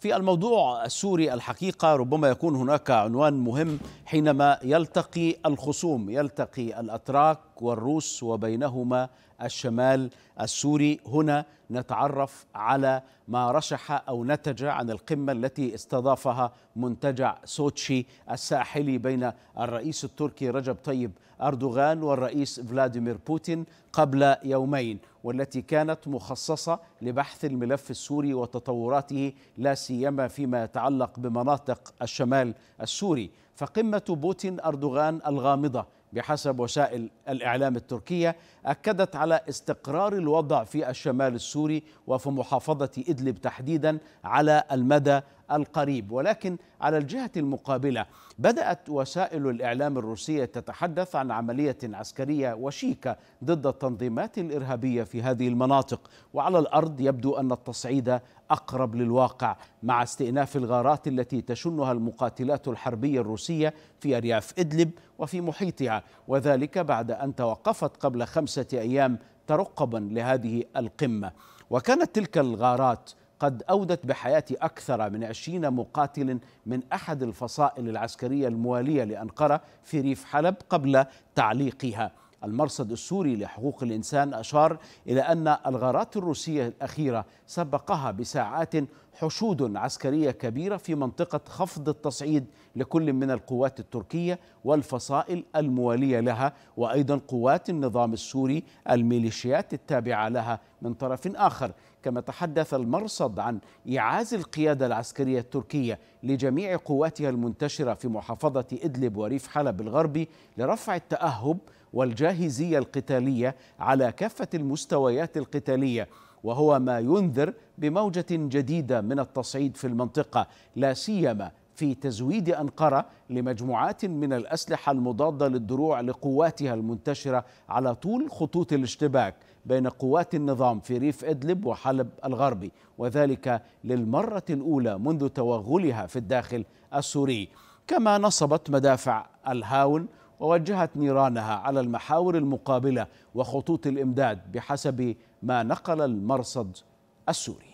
في الموضوع السوري الحقيقه ربما يكون هناك عنوان مهم حينما يلتقي الخصوم يلتقي الاتراك والروس وبينهما الشمال السوري هنا نتعرف على ما رشح او نتج عن القمه التي استضافها منتجع سوتشي الساحلي بين الرئيس التركي رجب طيب اردوغان والرئيس فلاديمير بوتين قبل يومين والتي كانت مخصصة لبحث الملف السوري وتطوراته لا سيما فيما يتعلق بمناطق الشمال السوري فقمة بوتين أردوغان الغامضة بحسب وسائل الإعلام التركية أكدت على استقرار الوضع في الشمال السوري وفي محافظة إدلب تحديدا على المدى القريب ولكن على الجهة المقابلة بدأت وسائل الإعلام الروسية تتحدث عن عملية عسكرية وشيكة ضد التنظيمات الإرهابية في هذه المناطق وعلى الأرض يبدو أن التصعيد أقرب للواقع مع استئناف الغارات التي تشنها المقاتلات الحربية الروسية في أرياف إدلب وفي محيطها وذلك بعد أن توقفت قبل خمسة أيام ترقبا لهذه القمة وكانت تلك الغارات قد أودت بحياة أكثر من عشرين مقاتل من أحد الفصائل العسكرية الموالية لأنقرة في ريف حلب قبل تعليقها المرصد السوري لحقوق الإنسان أشار إلى أن الغارات الروسية الأخيرة سبقها بساعات حشود عسكرية كبيرة في منطقة خفض التصعيد لكل من القوات التركية والفصائل الموالية لها وأيضا قوات النظام السوري الميليشيات التابعة لها من طرف آخر كما تحدث المرصد عن إعاز القيادة العسكرية التركية لجميع قواتها المنتشرة في محافظة إدلب وريف حلب الغربي لرفع التأهب والجاهزية القتالية على كافة المستويات القتالية وهو ما ينذر بموجة جديدة من التصعيد في المنطقة لا سيما في تزويد أنقرة لمجموعات من الأسلحة المضادة للدروع لقواتها المنتشرة على طول خطوط الاشتباك بين قوات النظام في ريف إدلب وحلب الغربي وذلك للمرة الأولى منذ توغلها في الداخل السوري كما نصبت مدافع الهاون ووجهت نيرانها على المحاور المقابلة وخطوط الإمداد بحسب ما نقل المرصد السوري